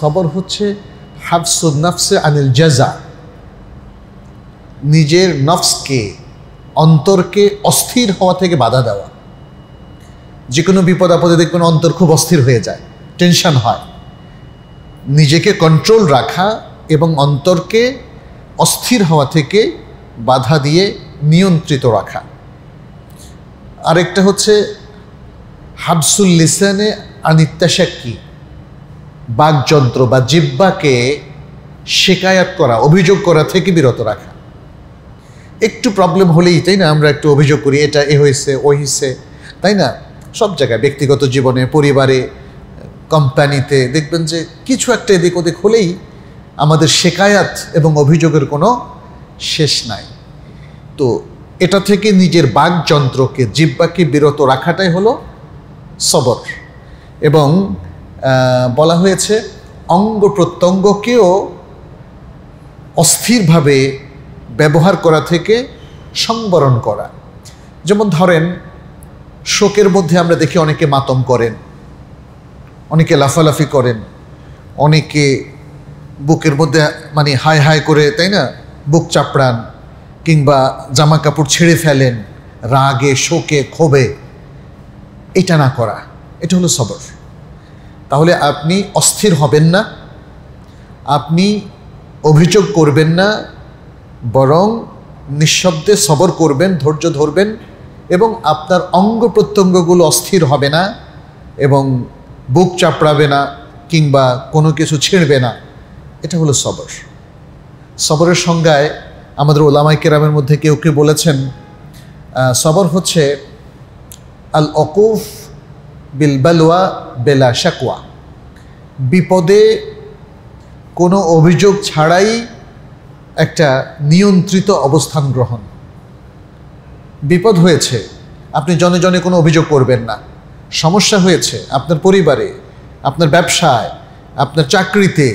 সবর হচ্ছে হাফসুদ নফসে আনিল জাজা নিজের নফসকে অন্তরকে অস্থির হওয়া থেকে বাধা দেওয়া যে কোনো বিপদ আপদে দেখবেন অন্তর খুব অস্থির হয়ে যায় টেনশন হয় নিজেকে কন্ট্রোল রাখা এবং অন্তরকে অস্থির হওয়া থেকে বাধা দিয়ে নিয়ন্ত্রিত রাখা আরেকটা হচ্ছে হাবসুল লিসানে কী বাকযন্ত্র বা জিব্বাকে শেকায়াত করা অভিযোগ করা থেকে বিরত রাখা একটু প্রবলেম হলেই তাই না আমরা একটু অভিযোগ করি এটা এ হয়েছে ও হয়েছে তাই না সব জায়গায় ব্যক্তিগত জীবনে পরিবারে কোম্পানিতে দেখবেন যে কিছু একটা এদিক ওদিক হলেই আমাদের শেকায়াত এবং অভিযোগের কোনো শেষ নাই তো এটা থেকে নিজের বাকযন্ত্রকে জিব্বাকে বিরত রাখাটাই হলো সবর এবং বলা হয়েছে অঙ্গ প্রত্যঙ্গকেও অস্থিরভাবে ব্যবহার করা থেকে সংবরণ করা যেমন ধরেন শোকের মধ্যে আমরা দেখি অনেকে মাতম করেন অনেকে লাফালাফি করেন অনেকে বুকের মধ্যে মানে হাই হাই করে তাই না বুক চাপড়ান কিংবা জামা কাপড় ছেড়ে ফেলেন রাগে শোকে ক্ষোভে এটা না করা এটা হলো সবর তাহলে আপনি অস্থির হবেন না আপনি অভিযোগ করবেন না বরং নিঃশব্দে সবর করবেন ধৈর্য ধরবেন এবং আপনার অঙ্গ প্রত্যঙ্গগুলো অস্থির হবে না এবং বুক চাপড়াবে না কিংবা কোনো কিছু ছিঁড়বে না এটা হলো সবর সবরের সংজ্ঞায় আমাদের ওলামাই কেরামের মধ্যে কেউ কেউ বলেছেন সবর হচ্ছে আল অকুফ বিলবালুয়া বেলা শাকুয়া বিপদে কোনো অভিযোগ ছাড়াই একটা নিয়ন্ত্রিত অবস্থান গ্রহণ বিপদ হয়েছে আপনি জনে জনে কোনো অভিযোগ করবেন না সমস্যা হয়েছে আপনার পরিবারে আপনার ব্যবসায় আপনার চাকরিতে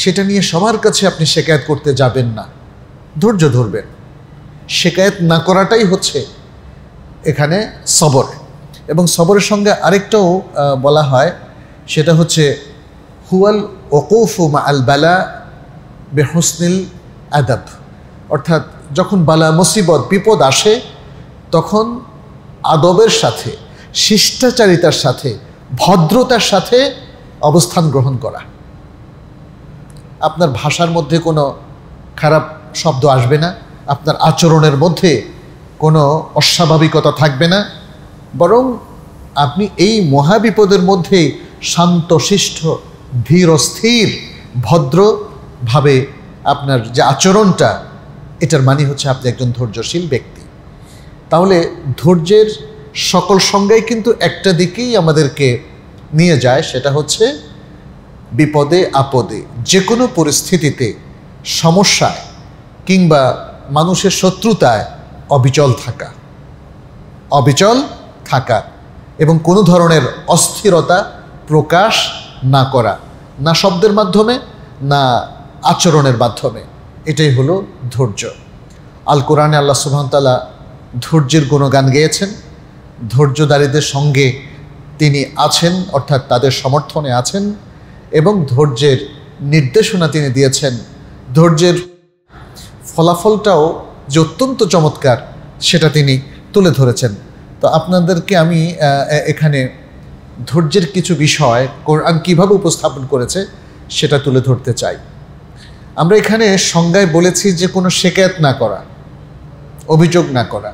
সেটা নিয়ে সবার কাছে আপনি শেকায়ত করতে যাবেন না ধৈর্য ধরবেন শেকায়ত না করাটাই হচ্ছে এখানে সবর এবং সবরের সঙ্গে আরেকটাও বলা হয় সেটা হচ্ছে হুয়াল ওকুফু মা আল বালা বেহসনিল আদাব অর্থাৎ যখন বালা মুসিবত বিপদ আসে তখন আদবের সাথে শিষ্টাচারিতার সাথে ভদ্রতার সাথে অবস্থান গ্রহণ করা আপনার ভাষার মধ্যে কোনো খারাপ শব্দ আসবে না আপনার আচরণের মধ্যে কোনো অস্বাভাবিকতা থাকবে না বরং আপনি এই মহাবিপদের মধ্যে শান্তশিষ্ট ধীরস্থির ভদ্রভাবে আপনার যে আচরণটা এটার মানে হচ্ছে আপনি একজন ধৈর্যশীল ব্যক্তি তাহলে ধৈর্যের সকল সংজ্ঞাই কিন্তু একটা দিকেই আমাদেরকে নিয়ে যায় সেটা হচ্ছে বিপদে আপদে যে কোনো পরিস্থিতিতে সমস্যায় কিংবা মানুষের শত্রুতায় অবিচল থাকা অবিচল থাকা এবং কোনো ধরনের অস্থিরতা প্রকাশ না করা না শব্দের মাধ্যমে না আচরণের মাধ্যমে এটাই হলো ধৈর্য আল কোরআনে আল্লাহ সুবাহতাল্লাহ ধৈর্যের গুণগান গেয়েছেন ধৈর্যদারীদের সঙ্গে তিনি আছেন অর্থাৎ তাদের সমর্থনে আছেন এবং ধৈর্যের নির্দেশনা তিনি দিয়েছেন ধৈর্যের ফলাফলটাও যে অত্যন্ত চমৎকার সেটা তিনি তুলে ধরেছেন তো আপনাদেরকে আমি এখানে ধৈর্যের কিছু বিষয় কোরআন কীভাবে উপস্থাপন করেছে সেটা তুলে ধরতে চাই আমরা এখানে সংজ্ঞায় বলেছি যে কোনো শেকায়ত না করা অভিযোগ না করা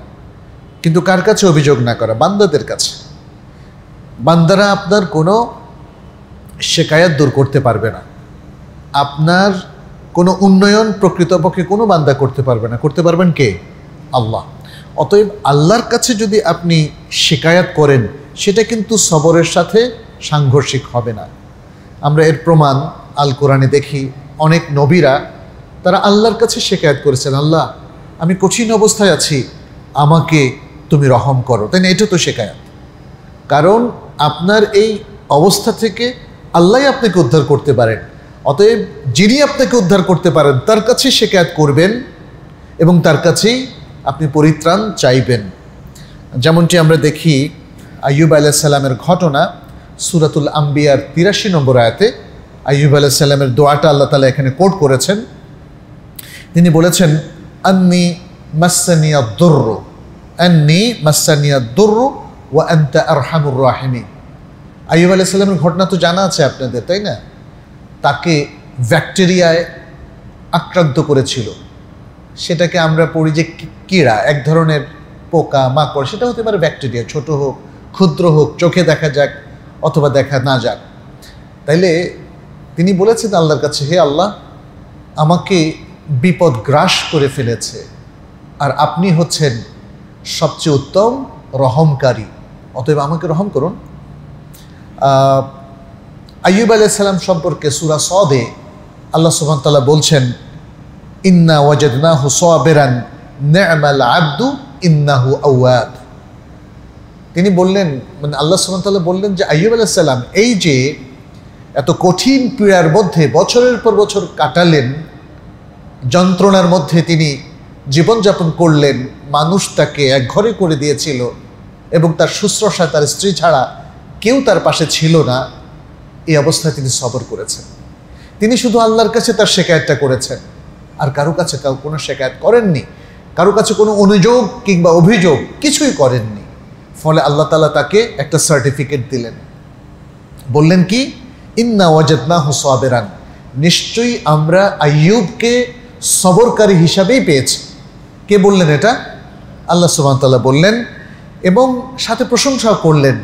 কিন্তু কার কাছে অভিযোগ না করা বান্দাদের কাছে বান্দারা আপনার কোনো শেকায়ত দূর করতে পারবে না আপনার কোনো উন্নয়ন প্রকৃতপক্ষে কোনো বান্দা করতে পারবে না করতে পারবেন কে আল্লাহ অতএব আল্লাহর কাছে যদি আপনি শিকায়াত করেন সেটা কিন্তু সবরের সাথে সাংঘর্ষিক হবে না আমরা এর প্রমাণ আল কোরআনে দেখি অনেক নবীরা তারা আল্লাহর কাছে শিকায়ত করেছেন আল্লাহ আমি কঠিন অবস্থায় আছি আমাকে তুমি রহম করো তাই না এটা তো শেখায়ত কারণ আপনার এই অবস্থা থেকে আল্লাহ আপনাকে উদ্ধার করতে পারেন অতএব যিনি আপনাকে উদ্ধার করতে পারেন তার কাছে শেখায়ত করবেন এবং তার কাছেই আপনি পরিত্রাণ চাইবেন যেমনটি আমরা দেখি আইয়ুব সাল্লামের ঘটনা সুরাতুল আম্বিয়ার তিরাশি নম্বর আয়াতে আইয়ুব সাল্লামের দোয়াটা আল্লাহ তালা এখানে কোট করেছেন তিনি বলেছেন আন্নি মাসানিয়া দুর্র আন্নি মাসানিয়া দুর্র ও আন্তা আরহামুর রাহিমি আইয়ুব সাল্লামের ঘটনা তো জানা আছে আপনাদের তাই না তাকে ব্যাকটেরিয়ায় আক্রান্ত করেছিল সেটাকে আমরা পড়ি যে কীড়া এক ধরনের পোকা মাকড় সেটা হতে পারে ব্যাকটেরিয়া ছোট হোক ক্ষুদ্র হোক চোখে দেখা যাক অথবা দেখা না যাক তাইলে তিনি বলেছেন আল্লাহর কাছে হে আল্লাহ আমাকে বিপদ গ্রাস করে ফেলেছে আর আপনি হচ্ছেন সবচেয়ে উত্তম রহমকারী অতএব আমাকে রহম করুন আইব আলাইসাল্লাম সম্পর্কে সুরা সদে আল্লাহ তাল্লাহ বলছেন ইন্না ওয়াজাদনাহু সাবেরান নেমাল আব্দু ইন্নাহু আওয়াব তিনি বললেন মানে আল্লাহ সাল্লাম বললেন যে আইয়ুব আলাইসাল্লাম এই যে এত কঠিন পীড়ার মধ্যে বছরের পর বছর কাটালেন যন্ত্রণার মধ্যে তিনি জীবনযাপন করলেন মানুষ তাকে এক ঘরে করে দিয়েছিল এবং তার শুশ্রূষা তার স্ত্রী ছাড়া কেউ তার পাশে ছিল না এই অবস্থায় তিনি সবর করেছেন তিনি শুধু আল্লাহর কাছে তার শেখায়তটা করেছেন আর কারো কাছে কাউ কোনো শেখায়ত করেননি কারো কাছে কোনো অনুযোগ কিংবা অভিযোগ কিছুই করেননি ফলে আল্লাহ তালা তাকে একটা সার্টিফিকেট দিলেন বললেন কি ইন্না ওয়াজেদনা হুসাবেরান নিশ্চয়ই আমরা আইয়ুবকে সবরকারী হিসাবেই পেয়েছি কে বললেন এটা আল্লাহ তাল্লাহ বললেন এবং সাথে প্রশংসা করলেন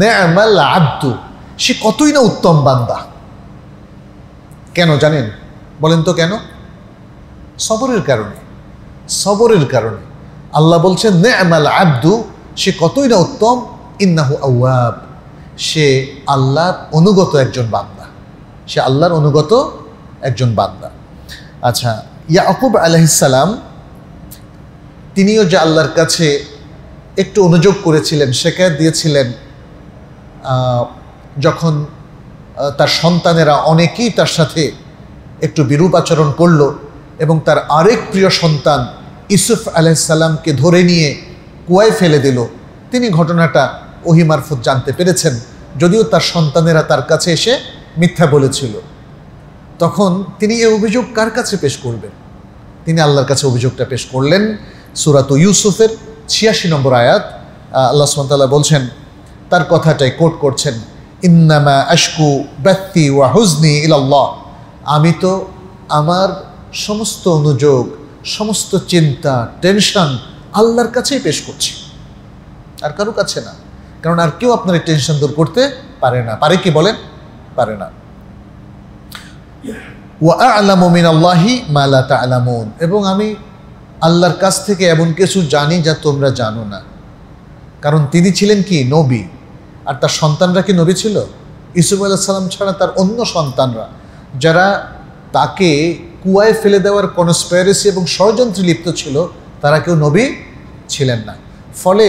ন্যামাল আব্দু সে কতই না উত্তম বান্দা কেন জানেন বলেন তো কেন সবরের কারণে সবরের কারণে আল্লাহ বলছেন নে আমাল আব্দু সে কতই না উত্তম ইন্নাহু আওয়াব সে আল্লাহর অনুগত একজন বান্দা সে আল্লাহর অনুগত একজন বান্দা আচ্ছা ইয়াকুব আলহিসাল্লাম তিনিও যে আল্লাহর কাছে একটু অনুযোগ করেছিলেন শেখায় দিয়েছিলেন যখন তার সন্তানেরা অনেকেই তার সাথে একটু বিরূপ আচরণ করলো এবং তার আরেক প্রিয় সন্তান ইসুফ আলাইসাল্লামকে ধরে নিয়ে কুয়ায় ফেলে দিল তিনি ঘটনাটা ওহি মারফত জানতে পেরেছেন যদিও তার সন্তানেরা তার কাছে এসে মিথ্যা বলেছিল তখন তিনি এ অভিযোগ কার কাছে পেশ করবেন তিনি আল্লাহর কাছে অভিযোগটা পেশ করলেন সুরাত ইউসুফের ছিয়াশি নম্বর আয়াত আল্লাহ সুমতাল্লাহ বলছেন তার কথাটাই কোট করছেন ইন্নামা আশকু ব্যক্তি ওয়া হুজনি ইলাল্লাহ আমি তো আমার সমস্ত অনুযোগ সমস্ত চিন্তা টেনশন আল্লাহর কাছেই পেশ করছি আর কারো কাছে না কারণ আর কেউ আপনার এই টেনশন দূর করতে পারে না পারে কি বলেন পারে না ওয়া আলামিন আল্লাহি মালা তা আলামুন এবং আমি আল্লাহর কাছ থেকে এমন কিছু জানি যা তোমরা জানো না কারণ তিনি ছিলেন কি নবী আর তার সন্তানরা কি নবী ছিল ইসুফ আল্লাহ সাল্লাম ছাড়া তার অন্য সন্তানরা যারা তাকে কুয়ায় ফেলে দেওয়ার কনস্পাইরেসি এবং ষড়যন্ত্রে লিপ্ত ছিল তারা কেউ নবী ছিলেন না ফলে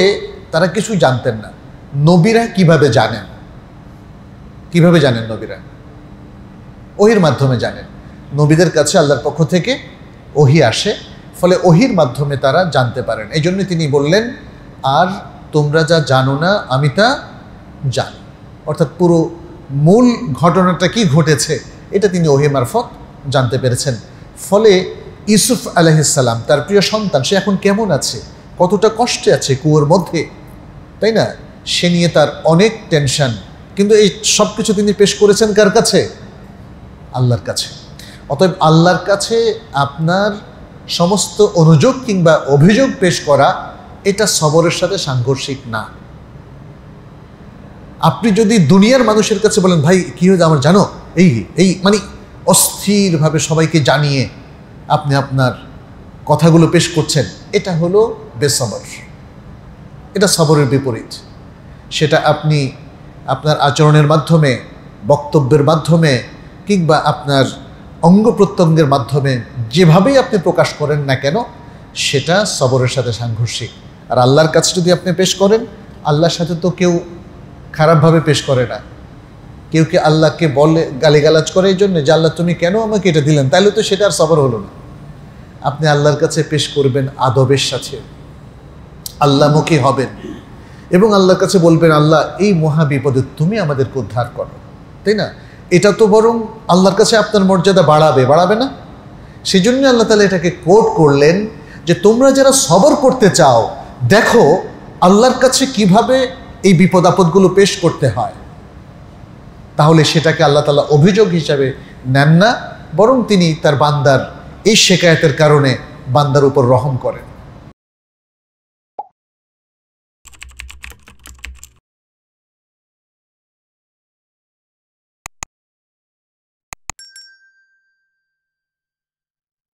তারা কিছু জানতেন না নবীরা কিভাবে জানেন কিভাবে জানেন নবীরা ওহির মাধ্যমে জানেন নবীদের কাছে আল্লাহর পক্ষ থেকে ওহি আসে ফলে ওহির মাধ্যমে তারা জানতে পারেন এই জন্য তিনি বললেন আর তোমরা যা জানো না আমি তা জানি অর্থাৎ পুরো মূল ঘটনাটা কি ঘটেছে এটা তিনি ওহি মারফত জানতে পেরেছেন ফলে ইউসুফ আলহিসাল্লাম তার প্রিয় সন্তান সে এখন কেমন আছে কতটা কষ্টে আছে কুয়োর মধ্যে তাই না সে নিয়ে তার অনেক টেনশন কিন্তু এই সব কিছু তিনি পেশ করেছেন কার কাছে আল্লাহর কাছে অতএব আল্লাহর কাছে আপনার সমস্ত অনুযোগ কিংবা অভিযোগ পেশ করা এটা সবরের সাথে সাংঘর্ষিক না আপনি যদি দুনিয়ার মানুষের কাছে বলেন ভাই কী হয়েছে আমার জানো এই এই মানে অস্থিরভাবে সবাইকে জানিয়ে আপনি আপনার কথাগুলো পেশ করছেন এটা হলো বেসবর এটা সবরের বিপরীত সেটা আপনি আপনার আচরণের মাধ্যমে বক্তব্যের মাধ্যমে কিংবা আপনার অঙ্গ প্রত্যঙ্গের মাধ্যমে যেভাবেই আপনি প্রকাশ করেন না কেন সেটা সবরের সাথে সাংঘর্ষিক আর আল্লাহর কাছে যদি আপনি পেশ করেন আল্লাহর সাথে তো কেউ খারাপভাবে পেশ করে না কেউ কি আল্লাহকে বলে গালিগালাজ করে এই জন্যে যে আল্লাহ তুমি কেন আমাকে এটা দিলেন তাহলে তো সেটা আর সবর হলো না আপনি আল্লাহর কাছে পেশ করবেন আদবের সাথে আল্লাহমুখী হবেন এবং আল্লাহর কাছে বলবেন আল্লাহ এই মহাবিপদে তুমি আমাদেরকে উদ্ধার করো তাই না এটা তো বরং আল্লাহর কাছে আপনার মর্যাদা বাড়াবে বাড়াবে না সেই জন্য আল্লাহ তালা এটাকে কোট করলেন যে তোমরা যারা সবর করতে চাও দেখো আল্লাহর কাছে কিভাবে এই বিপদ আপদগুলো পেশ করতে হয় তাহলে সেটাকে আল্লাহ তালা অভিযোগ হিসাবে নেন না বরং তিনি তার বান্দার এই শেখায়তের কারণে বান্দার উপর রহম করেন